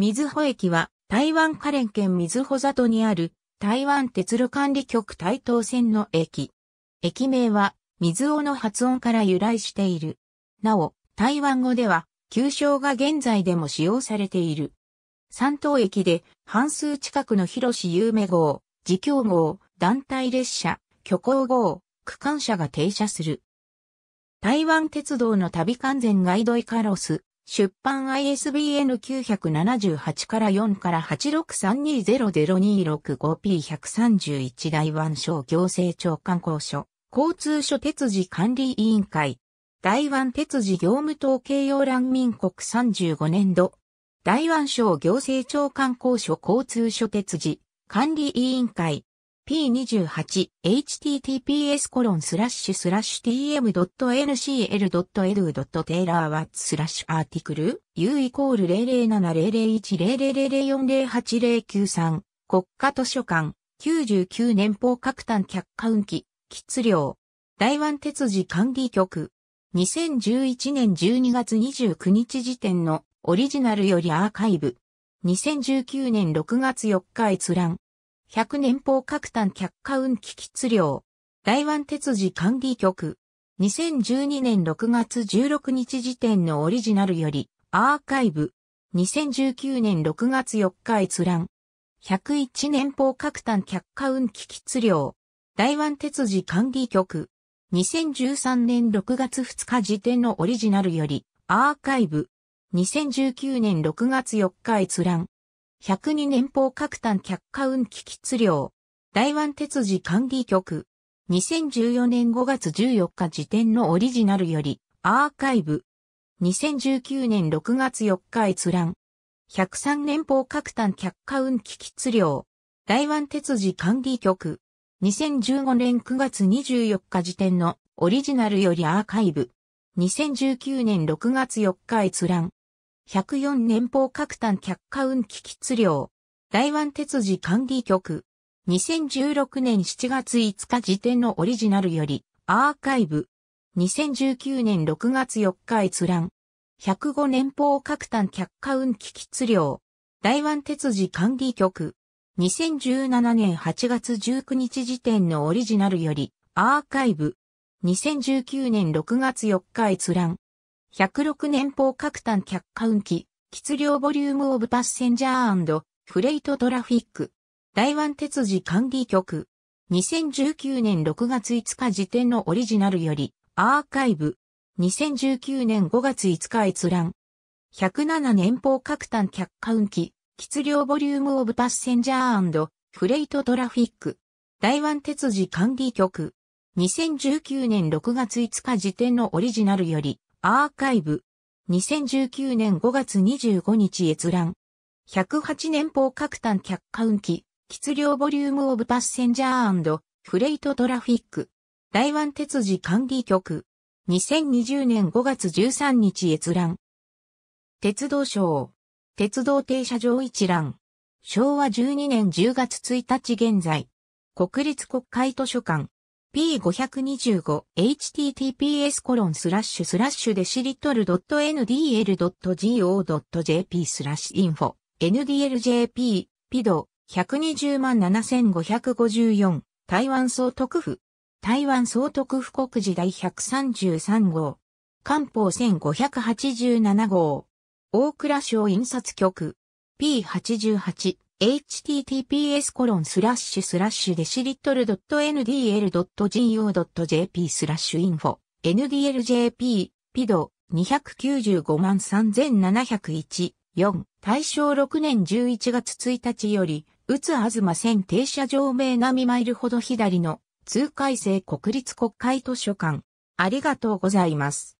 水穂駅は台湾花蓮県水穂里にある台湾鉄路管理局台東線の駅。駅名は水尾の発音から由来している。なお、台湾語では旧称が現在でも使用されている。三島駅で半数近くの広志有名号、自供号、団体列車、虚構号、区間車が停車する。台湾鉄道の旅完全ガイドイカロス、出版 ISBN 978から4から 863200265P131 台湾省行政長官公署、交通所鉄次管理委員会、台湾鉄次業務統計要覧民国35年度、台湾省行政長官公署交通所鉄次管理委員会、t 2 8 h t t p s t m n c l e d u t a y l o r w a t t s a r t i c l e u イコール007001000408093国家図書館99年報各端客換記質量台湾鉄事管理局2011年12月29日時点のオリジナルよりアーカイブ2019年6月4日閲覧百年報各単客家運気質量。台湾鉄次管理局。2012年6月16日時点のオリジナルより、アーカイブ。2019年6月4日閲覧。101年報各単客家運気質量。台湾鉄次管理局。2013年6月2日時点のオリジナルより、アーカイブ。2019年6月4日閲覧。102年報各単客貨運気質量。台湾鉄事管理局。2014年5月14日時点のオリジナルより、アーカイブ。2019年6月4日閲覧。103年報各単客貨運気質量。台湾鉄事管理局。2015年9月24日時点のオリジナルよりアーカイブ。2019年6月4日閲覧。104年俸各単客家運気質量。台湾鉄事管理局。2016年7月5日時点のオリジナルより、アーカイブ。2019年6月4日閲覧。105年俸各単客家運気質量。台湾鉄事管理局。2017年8月19日時点のオリジナルより、アーカイブ。2019年6月4日閲覧。106年砲各単客下運機、質量ボリュームオブパッセンジャーフレイトトラフィック。台湾鉄次管理局。2019年6月5日時点のオリジナルより、アーカイブ。2019年5月5日閲覧。107年砲各単客下運機、質量ボリュームオブパッセンジャーフレイトトラフィック。台湾鉄次管理局。2019年6月5日時点のオリジナルより、アーカイブ。2019年5月25日閲覧。108年方各端客観機。質量ボリュームオブパッセンジャーフレイトトラフィック。台湾鉄次管理局。2020年5月13日閲覧。鉄道省。鉄道停車場一覧。昭和12年10月1日現在。国立国会図書館。p525https コロンスラッシュスラッシュデシリトル .ndl.go.jp スラッシュインフォ ndljp ピド120万7554台湾総督府台湾総督府国時第133号官報1587号大倉省印刷局 P88 https コロンスラッシュスラッシュデシリットル .ndl.go.jp スラッシュインフォ ndljp ピド295万3701 4大正6年11月1日より宇津東線停車場名並マイルほど左の通海生国立国会図書館ありがとうございます。